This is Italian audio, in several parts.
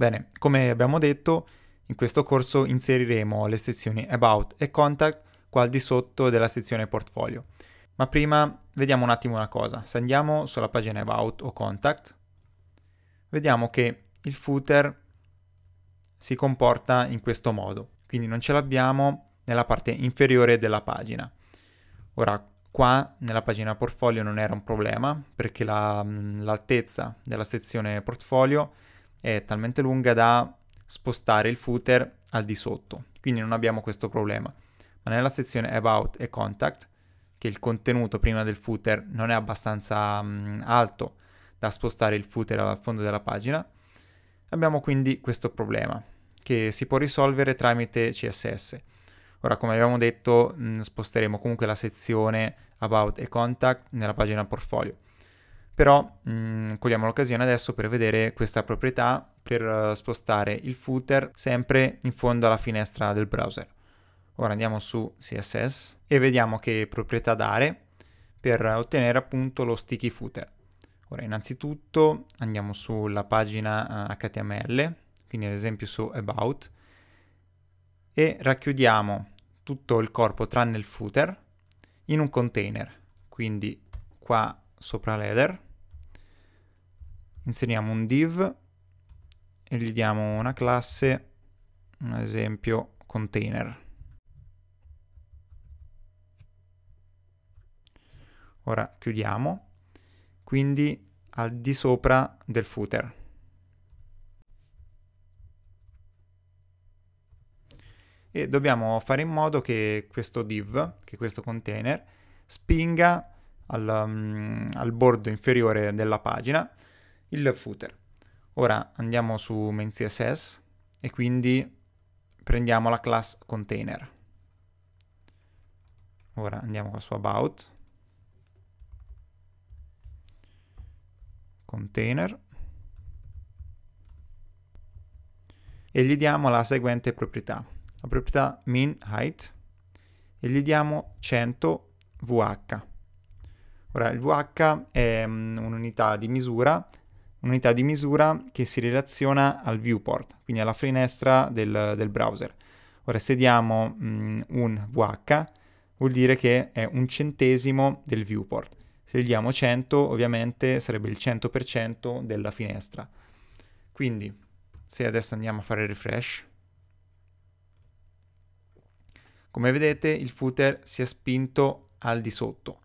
Bene, come abbiamo detto, in questo corso inseriremo le sezioni About e Contact qua al di sotto della sezione Portfolio. Ma prima vediamo un attimo una cosa. Se andiamo sulla pagina About o Contact, vediamo che il footer si comporta in questo modo. Quindi non ce l'abbiamo nella parte inferiore della pagina. Ora, qua nella pagina Portfolio non era un problema perché la, mm, l'altezza della sezione Portfolio è talmente lunga da spostare il footer al di sotto, quindi non abbiamo questo problema. Ma nella sezione About e Contact, che il contenuto prima del footer non è abbastanza mh, mm, alto da spostare il footer al fondo della pagina, abbiamo quindi questo problema che si può risolvere tramite CSS. Ora, come abbiamo detto, mh, mm, sposteremo comunque la sezione About e Contact nella pagina Portfolio però mh, mm, cogliamo l'occasione adesso per vedere questa proprietà per eh, spostare il footer sempre in fondo alla finestra del browser. Ora andiamo su CSS e vediamo che proprietà dare per ottenere appunto lo sticky footer. Ora innanzitutto andiamo sulla pagina HTML, eh, quindi ad esempio su About, e racchiudiamo tutto il corpo tranne il footer in un container, quindi qua sopra l'header inseriamo un div e gli diamo una classe, un esempio container. Ora chiudiamo, quindi al di sopra del footer. E dobbiamo fare in modo che questo div, che questo container, spinga al, um, al bordo inferiore della pagina il footer. Ora andiamo su main CSS e quindi prendiamo la class container. Ora andiamo qua su about, container e gli diamo la seguente proprietà, la proprietà min height e gli diamo 100 VH. Ora il VH è mm, un'unità di misura un'unità di misura che si relaziona al viewport, quindi alla finestra del, del browser. Ora, se diamo mh, mm, un VH, vuol dire che è un centesimo del viewport. Se gli diamo 100, ovviamente sarebbe il 100% della finestra. Quindi, se adesso andiamo a fare refresh, come vedete il footer si è spinto al di sotto.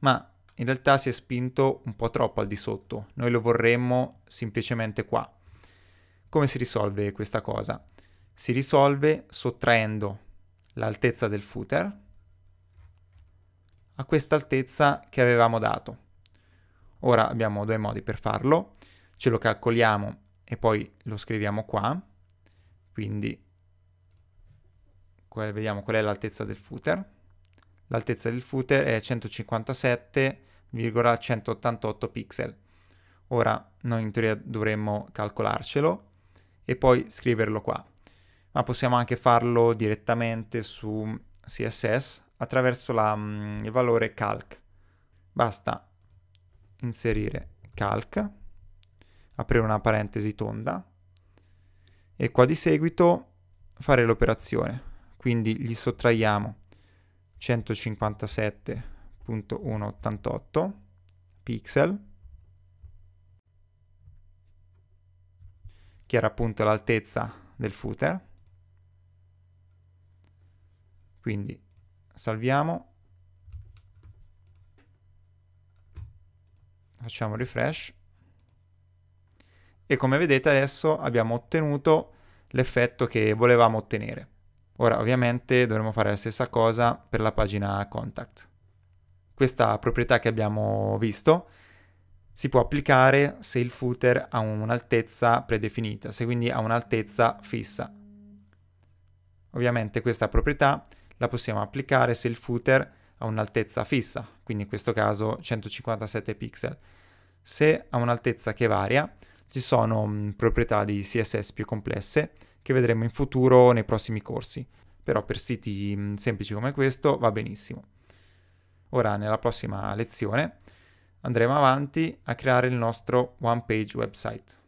Ma in realtà si è spinto un po' troppo al di sotto, noi lo vorremmo semplicemente qua. Come si risolve questa cosa? Si risolve sottraendo l'altezza del footer a questa altezza che avevamo dato. Ora abbiamo due modi per farlo, ce lo calcoliamo e poi lo scriviamo qua, quindi vediamo qual è l'altezza del footer l'altezza del footer è 157,188 pixel. Ora noi in teoria dovremmo calcolarcelo e poi scriverlo qua, ma possiamo anche farlo direttamente su CSS attraverso la, mm, il valore calc. Basta inserire calc, aprire una parentesi tonda e qua di seguito fare l'operazione, quindi gli sottraiamo 157.188 pixel che era appunto l'altezza del footer quindi salviamo facciamo refresh e come vedete adesso abbiamo ottenuto l'effetto che volevamo ottenere Ora ovviamente dovremo fare la stessa cosa per la pagina contact. Questa proprietà che abbiamo visto si può applicare se il footer ha un'altezza predefinita, se quindi ha un'altezza fissa. Ovviamente questa proprietà la possiamo applicare se il footer ha un'altezza fissa, quindi in questo caso 157 pixel. Se ha un'altezza che varia, ci sono proprietà di CSS più complesse che vedremo in futuro nei prossimi corsi. Però per siti mm, semplici come questo va benissimo. Ora nella prossima lezione andremo avanti a creare il nostro one page website.